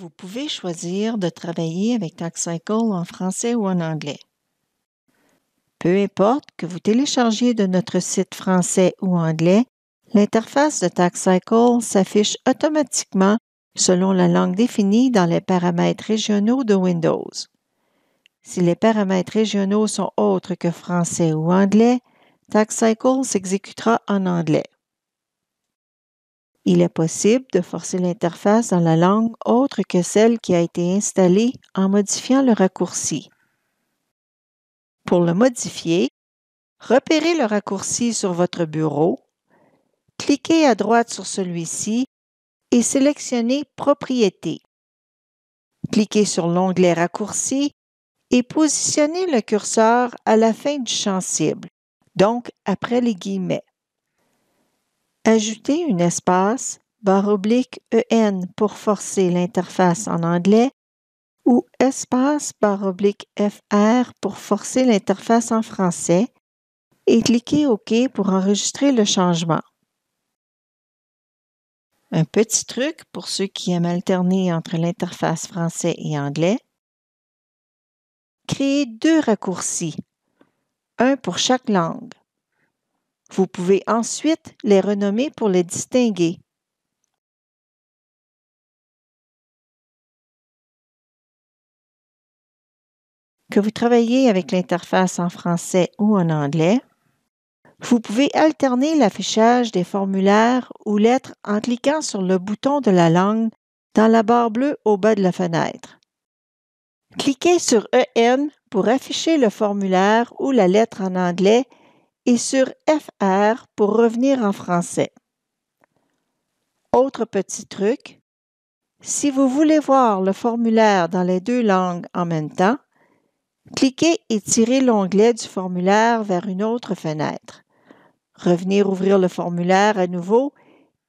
Vous pouvez choisir de travailler avec TaxCycle en français ou en anglais. Peu importe que vous téléchargiez de notre site français ou anglais, l'interface de TaxCycle s'affiche automatiquement selon la langue définie dans les paramètres régionaux de Windows. Si les paramètres régionaux sont autres que français ou anglais, TaxCycle s'exécutera en anglais. Il est possible de forcer l'interface dans la langue autre que celle qui a été installée en modifiant le raccourci. Pour le modifier, repérez le raccourci sur votre bureau, cliquez à droite sur celui-ci et sélectionnez Propriétés. Cliquez sur l'onglet Raccourci et positionnez le curseur à la fin du champ cible, donc après les guillemets. Ajoutez une espace, barre oblique EN pour forcer l'interface en anglais ou espace barre oblique FR pour forcer l'interface en français et cliquez OK pour enregistrer le changement. Un petit truc pour ceux qui aiment alterner entre l'interface français et anglais. Créez deux raccourcis, un pour chaque langue. Vous pouvez ensuite les renommer pour les distinguer. Que vous travaillez avec l'interface en français ou en anglais, vous pouvez alterner l'affichage des formulaires ou lettres en cliquant sur le bouton de la langue dans la barre bleue au bas de la fenêtre. Cliquez sur EN pour afficher le formulaire ou la lettre en anglais et sur FR pour revenir en français. Autre petit truc, si vous voulez voir le formulaire dans les deux langues en même temps, cliquez et tirez l'onglet du formulaire vers une autre fenêtre. Revenir ouvrir le formulaire à nouveau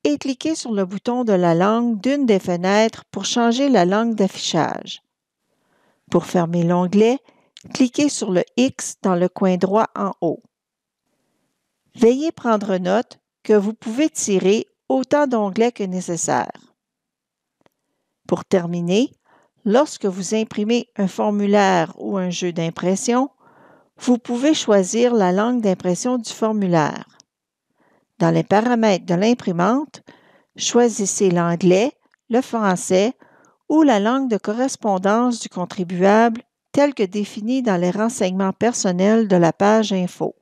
et cliquez sur le bouton de la langue d'une des fenêtres pour changer la langue d'affichage. Pour fermer l'onglet, cliquez sur le X dans le coin droit en haut. Veillez prendre note que vous pouvez tirer autant d'onglets que nécessaire. Pour terminer, lorsque vous imprimez un formulaire ou un jeu d'impression, vous pouvez choisir la langue d'impression du formulaire. Dans les paramètres de l'imprimante, choisissez l'anglais, le français ou la langue de correspondance du contribuable telle que définie dans les renseignements personnels de la page Info.